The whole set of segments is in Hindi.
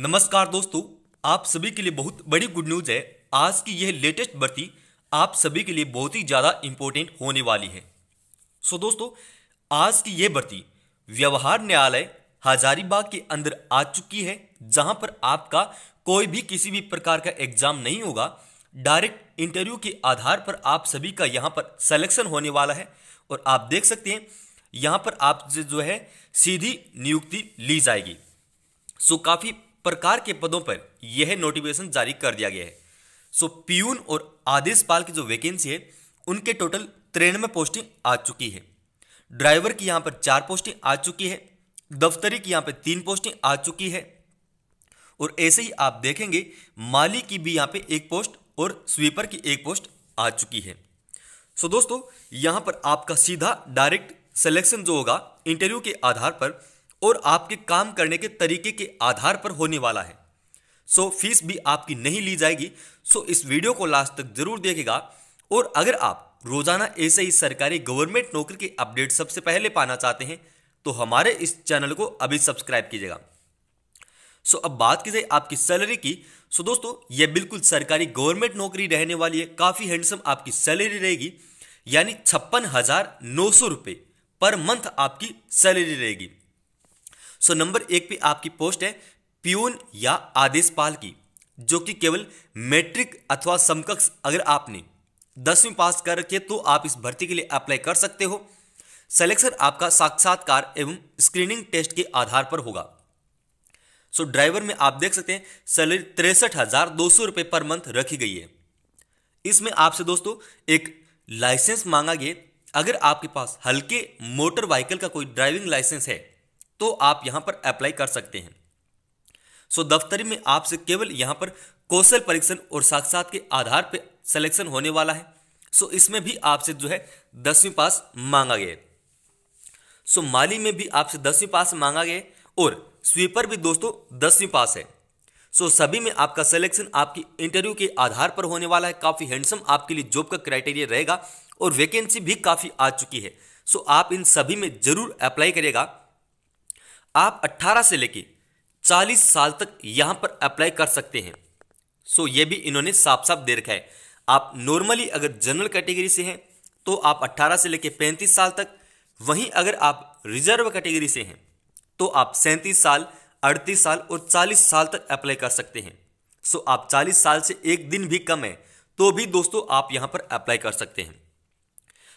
नमस्कार दोस्तों आप सभी के लिए बहुत बड़ी गुड न्यूज है आज की यह लेटेस्ट भर्ती आप सभी के लिए बहुत ही ज़्यादा इम्पोर्टेंट होने वाली है सो दोस्तों आज की यह भर्ती व्यवहार न्यायालय हजारीबाग के अंदर आ चुकी है जहां पर आपका कोई भी किसी भी प्रकार का एग्जाम नहीं होगा डायरेक्ट इंटरव्यू के आधार पर आप सभी का यहाँ पर सिलेक्शन होने वाला है और आप देख सकते हैं यहाँ पर आप जो है सीधी नियुक्ति ली जाएगी सो काफ़ी प्रकार के पदों पर यह नोटिफिकेशन जारी कर दिया गया है सो पियून पीयून और पाल की जो वैकेंसी है उनके टोटल तिरानवे पोस्टिंग आ चुकी है ड्राइवर की यहाँ पर चार पोस्टिंग आ चुकी है दफ्तरी की यहाँ पर तीन पोस्टिंग आ चुकी है और ऐसे ही आप देखेंगे माली की भी यहाँ पे एक पोस्ट और स्वीपर की एक पोस्ट आ चुकी है सो दोस्तों यहाँ पर आपका सीधा डायरेक्ट सिलेक्शन जो होगा इंटरव्यू के आधार पर और आपके काम करने के तरीके के आधार पर होने वाला है सो फीस भी आपकी नहीं ली जाएगी सो इस वीडियो को लास्ट तक जरूर देखेगा और अगर आप रोजाना ऐसे ही सरकारी गवर्नमेंट नौकरी के अपडेट सबसे पहले पाना चाहते हैं तो हमारे इस चैनल को अभी सब्सक्राइब कीजिएगा सो अब बात की जाए आपकी सैलरी की सो दोस्तों ये बिल्कुल सरकारी गवर्नमेंट नौकरी रहने वाली है काफ़ी हैंडसम आपकी सैलरी रहेगी यानी छप्पन हज़ार नौ सौ पर मंथ आपकी सैलरी रहेगी सो नंबर एक पे आपकी पोस्ट है प्यून या आदेशपाल की जो कि केवल मैट्रिक अथवा समकक्ष अगर आपने दसवीं पास कर रखी है तो आप इस भर्ती के लिए अप्लाई कर सकते हो सिलेक्शन आपका साक्षात्कार एवं स्क्रीनिंग टेस्ट के आधार पर होगा सो so, ड्राइवर में आप देख सकते हैं सैलरी तिरसठ हजार दो सौ पर मंथ रखी गई है इसमें आपसे दोस्तों एक लाइसेंस मांगा गया अगर आपके पास हल्के मोटर व्हीकल का कोई ड्राइविंग लाइसेंस है तो आप यहाँ पर अप्लाई कर सकते हैं सो दफ्तरी में आपसे केवल यहाँ पर कौशल परीक्षण और साक्षात के आधार पर सिलेक्शन होने वाला है सो इसमें भी आपसे जो है दसवीं पास मांगा गया सो माली में भी आपसे दसवीं पास मांगा गया और स्वीपर भी दोस्तों दसवीं पास है सो so, सभी में आपका सिलेक्शन आपकी इंटरव्यू के आधार पर होने वाला है काफ़ी हैंडसम आपके लिए जॉब का क्राइटेरिया रहेगा और वैकेंसी भी काफ़ी आ चुकी है सो so, आप इन सभी में ज़रूर अप्लाई करेगा आप 18 से लेके 40 साल तक यहां पर अप्लाई कर सकते हैं सो ये भी इन्होंने साफ साफ दे रखा है आप नॉर्मली अगर जनरल कैटेगरी से हैं तो आप 18 से लेकर 35 साल तक वहीं अगर आप रिजर्व कैटेगरी से हैं तो आप सैंतीस साल अड़तीस साल और चालीस साल तक अप्लाई कर सकते हैं सो आप चालीस साल से एक दिन भी कम है तो भी दोस्तों आप यहां पर अप्लाई कर सकते हैं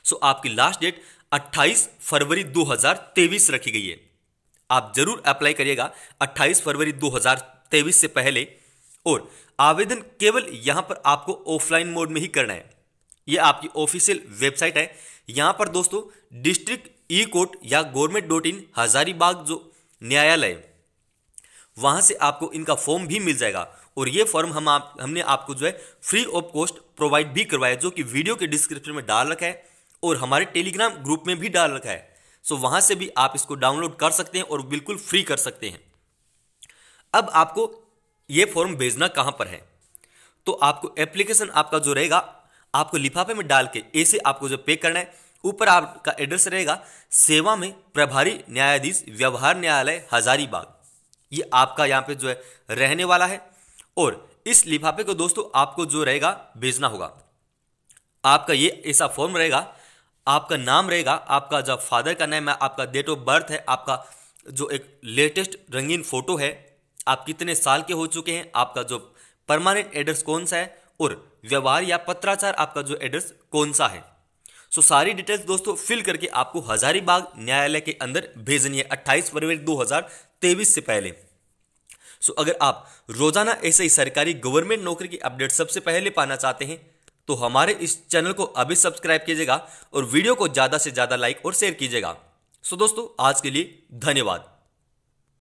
सो आपकी लास्ट डेट 28 फरवरी 2023 रखी गई है आप जरूर अप्लाई करिएगा 28 फरवरी 2023 से पहले और आवेदन केवल यहां पर आपको ऑफलाइन मोड में ही करना है यह आपकी ऑफिशियल वेबसाइट है यहां पर दोस्तों डिस्ट्रिक्ट ई कोर्ट या गवर्नमेंट डॉट इन हजारीबाग जो न्यायालय वहां से आपको इनका फॉर्म भी मिल जाएगा और ये फॉर्म हम आप हमने आपको जो है फ्री ऑफ कॉस्ट प्रोवाइड भी करवाया जो कि वीडियो के डिस्क्रिप्शन में डाल रखा है और हमारे टेलीग्राम ग्रुप में भी डाल रखा है सो वहां से भी आप इसको डाउनलोड कर सकते हैं और बिल्कुल फ्री कर सकते हैं अब आपको ये फॉर्म भेजना कहां पर है तो आपको एप्लीकेशन आपका जो रहेगा आपको लिफाफे में डाल के ऐसे आपको जो पे करना है ऊपर आपका एड्रेस रहेगा सेवा में प्रभारी न्यायाधीश व्यवहार न्यायालय हजारीबाग ये आपका यहाँ पे जो है रहने वाला है और इस लिफाफे को दोस्तों आपको जो रहेगा भेजना होगा आपका ये ऐसा फॉर्म रहेगा आपका नाम रहेगा आपका जब फादर का नेम है आपका डेट ऑफ बर्थ है आपका जो एक लेटेस्ट रंगीन फ़ोटो है आप कितने साल के हो चुके हैं आपका जो परमानेंट एड्रेस कौन सा है और व्यवहार या पत्राचार आपका जो एड्रेस कौन सा है सो सारी डिटेल्स दोस्तों फिल करके आपको हजारीबाग न्यायालय के अंदर भेजनी है 28 फरवरी 2023 से पहले सो अगर आप रोजाना ऐसे ही सरकारी गवर्नमेंट नौकरी की अपडेट सबसे पहले पाना चाहते हैं तो हमारे इस चैनल को अभी सब्सक्राइब कीजिएगा और वीडियो को ज़्यादा से ज़्यादा लाइक और शेयर कीजिएगा सो दोस्तों आज के लिए धन्यवाद